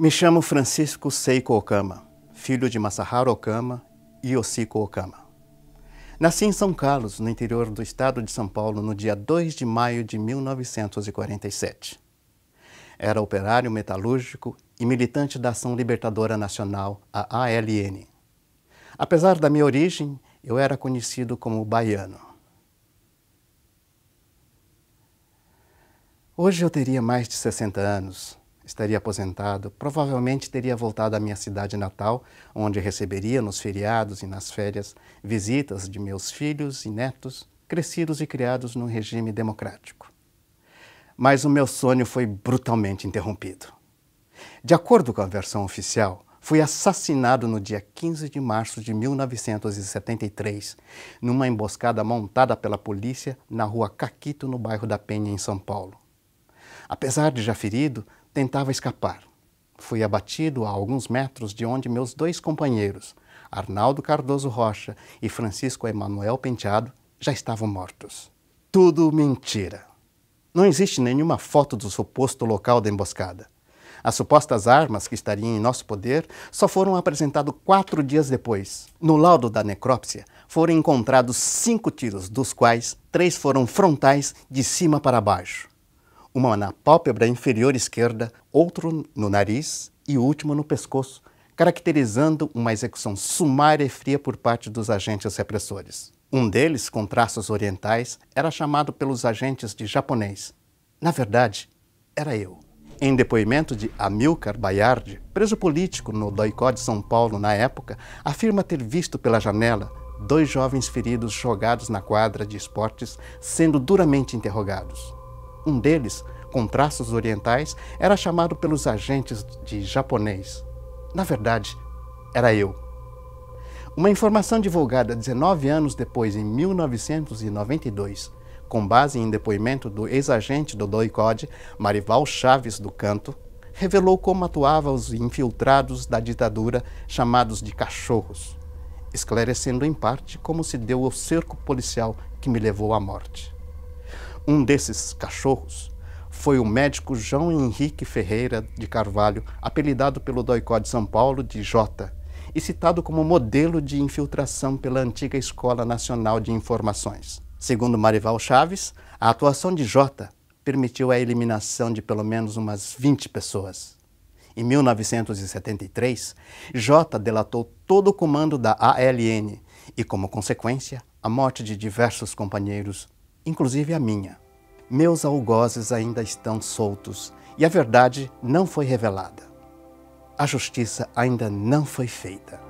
Me chamo Francisco Seiko Okama, filho de Masaharu Okama e Yoshiko Okama. Nasci em São Carlos, no interior do estado de São Paulo, no dia 2 de maio de 1947. Era operário metalúrgico e militante da Ação Libertadora Nacional, a ALN. Apesar da minha origem, eu era conhecido como baiano. Hoje eu teria mais de 60 anos estaria aposentado, provavelmente teria voltado à minha cidade natal, onde receberia nos feriados e nas férias visitas de meus filhos e netos, crescidos e criados num regime democrático. Mas o meu sonho foi brutalmente interrompido. De acordo com a versão oficial, fui assassinado no dia 15 de março de 1973, numa emboscada montada pela polícia na rua Caquito, no bairro da Penha, em São Paulo. Apesar de já ferido, tentava escapar. Fui abatido a alguns metros de onde meus dois companheiros, Arnaldo Cardoso Rocha e Francisco Emanuel Penteado, já estavam mortos. Tudo mentira. Não existe nenhuma foto do suposto local da emboscada. As supostas armas que estariam em nosso poder só foram apresentadas quatro dias depois. No laudo da necrópsia, foram encontrados cinco tiros, dos quais três foram frontais de cima para baixo uma na pálpebra inferior esquerda, outro no nariz e o último no pescoço, caracterizando uma execução sumária e fria por parte dos agentes repressores. Um deles, com traços orientais, era chamado pelos agentes de japonês. Na verdade, era eu. Em depoimento de Amilcar Baiardi, preso político no Doicó de São Paulo na época, afirma ter visto pela janela dois jovens feridos jogados na quadra de esportes sendo duramente interrogados. Um deles, com traços orientais, era chamado pelos agentes de japonês. Na verdade, era eu. Uma informação divulgada 19 anos depois, em 1992, com base em depoimento do ex-agente do DOICOD, Marival Chaves do Canto, revelou como atuava os infiltrados da ditadura chamados de cachorros, esclarecendo em parte como se deu o cerco policial que me levou à morte. Um desses cachorros foi o médico João Henrique Ferreira de Carvalho, apelidado pelo Doicó de São Paulo de Jota, e citado como modelo de infiltração pela antiga Escola Nacional de Informações. Segundo Marival Chaves, a atuação de Jota permitiu a eliminação de pelo menos umas 20 pessoas. Em 1973, Jota delatou todo o comando da ALN e, como consequência, a morte de diversos companheiros inclusive a minha. Meus algozes ainda estão soltos e a verdade não foi revelada. A justiça ainda não foi feita.